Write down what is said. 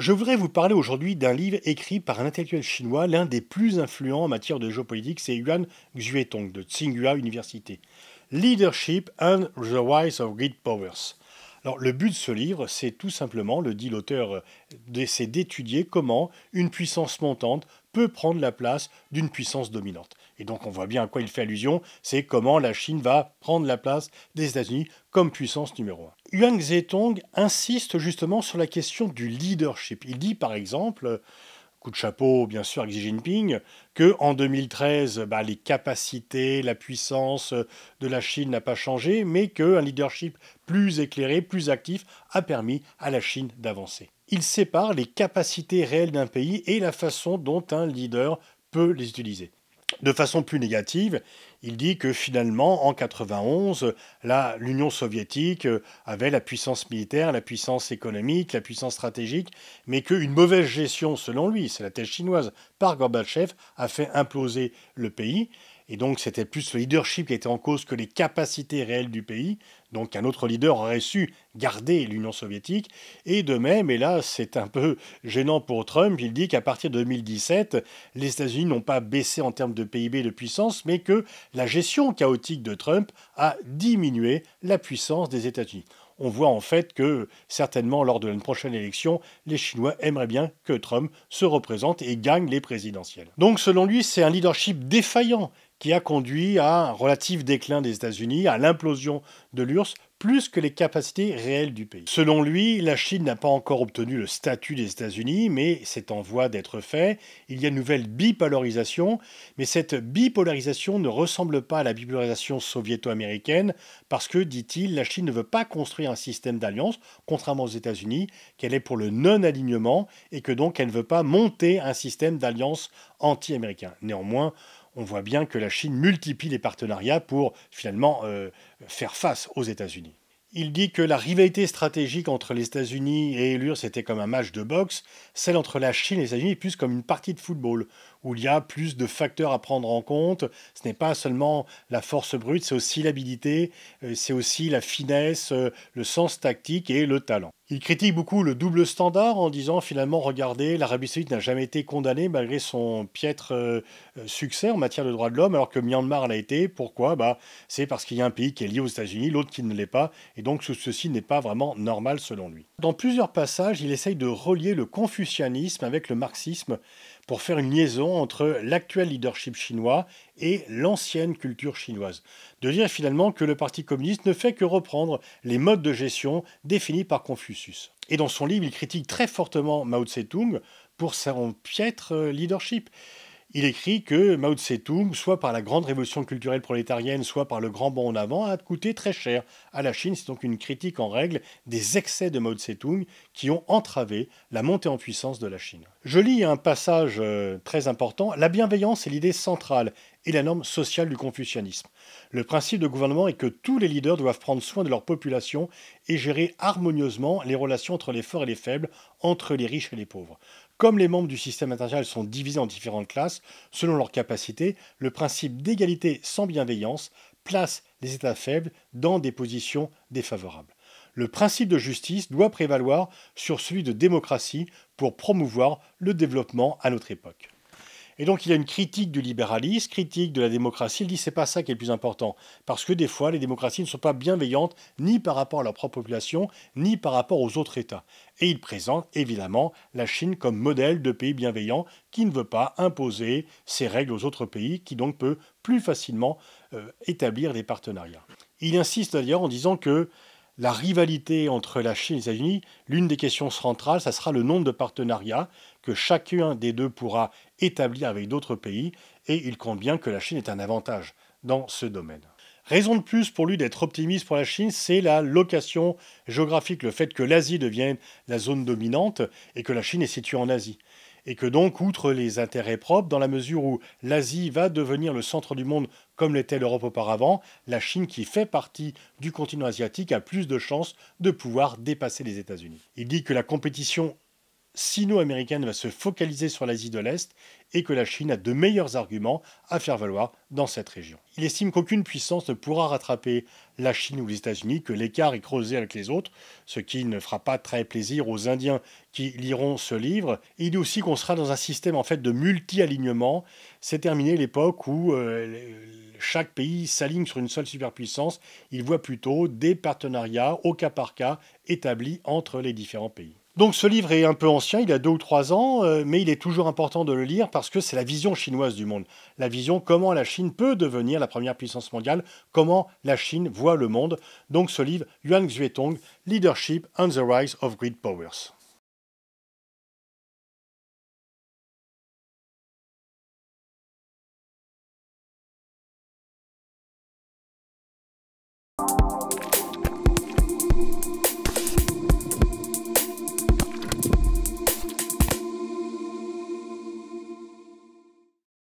Je voudrais vous parler aujourd'hui d'un livre écrit par un intellectuel chinois, l'un des plus influents en matière de géopolitique, c'est Yuan Xuetong de Tsinghua Université. Leadership and the Rise of Great Powers. le but de ce livre, c'est tout simplement, le dit l'auteur, euh, c'est d'étudier comment une puissance montante peut prendre la place d'une puissance dominante. Et donc on voit bien à quoi il fait allusion, c'est comment la Chine va prendre la place des États-Unis comme puissance numéro un. Yuan Zetong insiste justement sur la question du leadership. Il dit par exemple, coup de chapeau bien sûr à Xi Jinping, que en 2013, bah, les capacités, la puissance de la Chine n'a pas changé, mais qu'un leadership plus éclairé, plus actif, a permis à la Chine d'avancer. Il sépare les capacités réelles d'un pays et la façon dont un leader peut les utiliser. De façon plus négative, il dit que finalement, en 1991, l'Union soviétique euh, avait la puissance militaire, la puissance économique, la puissance stratégique, mais qu'une mauvaise gestion, selon lui, c'est la thèse chinoise, par Gorbatchev, a fait imploser le pays, et donc, c'était plus le leadership qui était en cause que les capacités réelles du pays. Donc, un autre leader aurait su garder l'Union soviétique. Et de même, et là, c'est un peu gênant pour Trump, il dit qu'à partir de 2017, les États-Unis n'ont pas baissé en termes de PIB de puissance, mais que la gestion chaotique de Trump a diminué la puissance des États-Unis on voit en fait que certainement lors de la prochaine élection, les Chinois aimeraient bien que Trump se représente et gagne les présidentielles. Donc selon lui, c'est un leadership défaillant qui a conduit à un relatif déclin des États-Unis, à l'implosion de l'URSS, plus que les capacités réelles du pays. Selon lui, la Chine n'a pas encore obtenu le statut des États-Unis, mais c'est en voie d'être fait. Il y a une nouvelle bipolarisation, mais cette bipolarisation ne ressemble pas à la bipolarisation soviéto-américaine, parce que, dit-il, la Chine ne veut pas construire un système d'alliance, contrairement aux États-Unis, qu'elle est pour le non-alignement, et que donc elle ne veut pas monter un système d'alliance anti-américain. Néanmoins, on voit bien que la Chine multiplie les partenariats pour finalement euh, faire face aux États-Unis. Il dit que la rivalité stratégique entre les États-Unis et l'UR était comme un match de boxe, celle entre la Chine et les États-Unis plus comme une partie de football, où il y a plus de facteurs à prendre en compte. Ce n'est pas seulement la force brute, c'est aussi l'habileté, euh, c'est aussi la finesse, euh, le sens tactique et le talent. Il critique beaucoup le double standard en disant finalement, regardez, l'Arabie saoudite n'a jamais été condamnée malgré son piètre euh, succès en matière de droits de l'homme, alors que Myanmar l'a été. Pourquoi bah, C'est parce qu'il y a un pays qui est lié aux États-Unis, l'autre qui ne l'est pas, et donc ceci n'est pas vraiment normal selon lui. Dans plusieurs passages, il essaye de relier le confucianisme avec le marxisme pour faire une liaison entre l'actuel leadership chinois et l'ancienne culture chinoise. De dire finalement que le Parti communiste ne fait que reprendre les modes de gestion définis par Confucius. Et dans son livre, il critique très fortement Mao Tse-tung pour son piètre leadership il écrit que Mao Tse-tung, soit par la grande révolution culturelle prolétarienne, soit par le grand bond en avant, a coûté très cher à la Chine. C'est donc une critique en règle des excès de Mao Tse-tung qui ont entravé la montée en puissance de la Chine. Je lis un passage euh, très important. La bienveillance est l'idée centrale et la norme sociale du confucianisme. Le principe de gouvernement est que tous les leaders doivent prendre soin de leur population et gérer harmonieusement les relations entre les forts et les faibles, entre les riches et les pauvres. Comme les membres du système international sont divisés en différentes classes, selon leurs capacités, le principe d'égalité sans bienveillance place les États faibles dans des positions défavorables. Le principe de justice doit prévaloir sur celui de démocratie pour promouvoir le développement à notre époque. Et donc il y a une critique du libéralisme, critique de la démocratie. Il dit c'est pas ça qui est le plus important, parce que des fois les démocraties ne sont pas bienveillantes ni par rapport à leur propre population, ni par rapport aux autres États. Et il présente évidemment la Chine comme modèle de pays bienveillant qui ne veut pas imposer ses règles aux autres pays, qui donc peut plus facilement euh, établir des partenariats. Il insiste d'ailleurs en disant que la rivalité entre la Chine et les États-Unis, l'une des questions centrales, ça sera le nombre de partenariats chacun des deux pourra établir avec d'autres pays, et il compte bien que la Chine est un avantage dans ce domaine. Raison de plus pour lui d'être optimiste pour la Chine, c'est la location géographique, le fait que l'Asie devienne la zone dominante et que la Chine est située en Asie. Et que donc, outre les intérêts propres, dans la mesure où l'Asie va devenir le centre du monde comme l'était l'Europe auparavant, la Chine, qui fait partie du continent asiatique, a plus de chances de pouvoir dépasser les États-Unis. Il dit que la compétition sino-américaine va se focaliser sur l'Asie de l'Est et que la Chine a de meilleurs arguments à faire valoir dans cette région. Il estime qu'aucune puissance ne pourra rattraper la Chine ou les États-Unis, que l'écart est creusé avec les autres, ce qui ne fera pas très plaisir aux Indiens qui liront ce livre. il dit aussi qu'on sera dans un système en fait de multi-alignement. C'est terminé l'époque où euh, chaque pays s'aligne sur une seule superpuissance. Il voit plutôt des partenariats au cas par cas établis entre les différents pays. Donc ce livre est un peu ancien, il a deux ou trois ans, euh, mais il est toujours important de le lire parce que c'est la vision chinoise du monde. La vision comment la Chine peut devenir la première puissance mondiale, comment la Chine voit le monde. Donc ce livre, Yuan Xuetong, Leadership and the Rise of Great Powers.